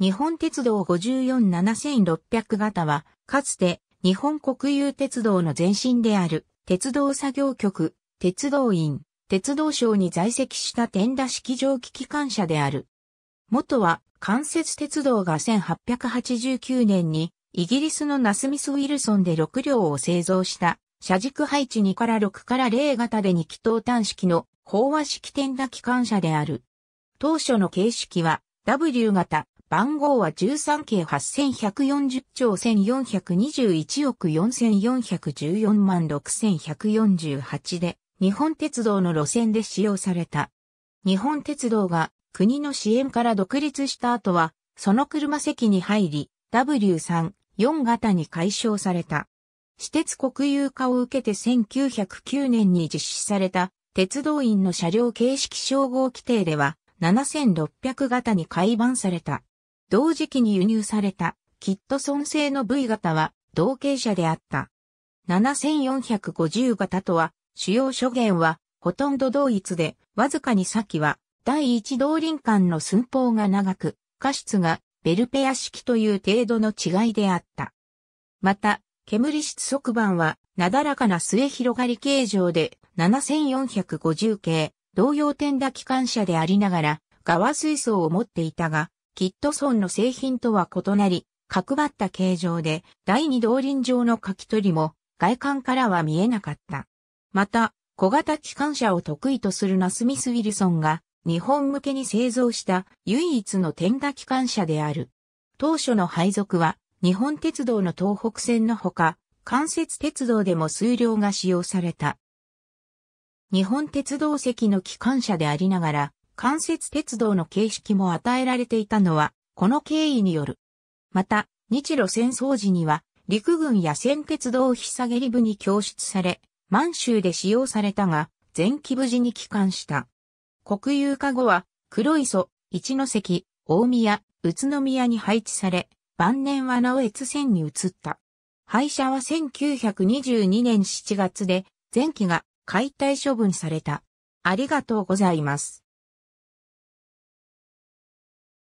日本鉄道547600型は、かつて日本国有鉄道の前身である鉄道作業局、鉄道院、鉄道省に在籍した天田式蒸気機関車である。元は関節鉄道が1889年にイギリスのナスミス・ウィルソンで6両を製造した車軸配置2から6から0型で2気筒端式の飽和式天田機関車である。当初の形式は W 型、番号は13計8140兆1421億4414万6148で、日本鉄道の路線で使用された。日本鉄道が国の支援から独立した後は、その車席に入り、W3、4型に解消された。私鉄国有化を受けて1909年に実施された鉄道員の車両形式称号規定では7600型に改版された。同時期に輸入されたキットソン製の V 型は同型車であった。7450型とは主要諸元はほとんど同一で、わずかに先は第一動輪間の寸法が長く、過失がベルペア式という程度の違いであった。また、煙室側板はなだらかな末広がり形状で7450系同様点打機関車でありながら、側水槽を持っていたが、キットソンの製品とは異なり、角張った形状で第二動輪場の書き取りも外観からは見えなかった。また、小型機関車を得意とするナスミス・ウィルソンが日本向けに製造した唯一の点打機関車である。当初の配属は日本鉄道の東北線のほか、関節鉄道でも数量が使用された。日本鉄道席の機関車でありながら、関節鉄道の形式も与えられていたのは、この経緯による。また、日露戦争時には、陸軍や戦鉄道引下げり部に供出され、満州で使用されたが、前期無事に帰還した。国有化後は、黒磯、一関、大宮、宇都宮に配置され、晩年は直越線に移った。廃車は1922年7月で、前期が解体処分された。ありがとうございます。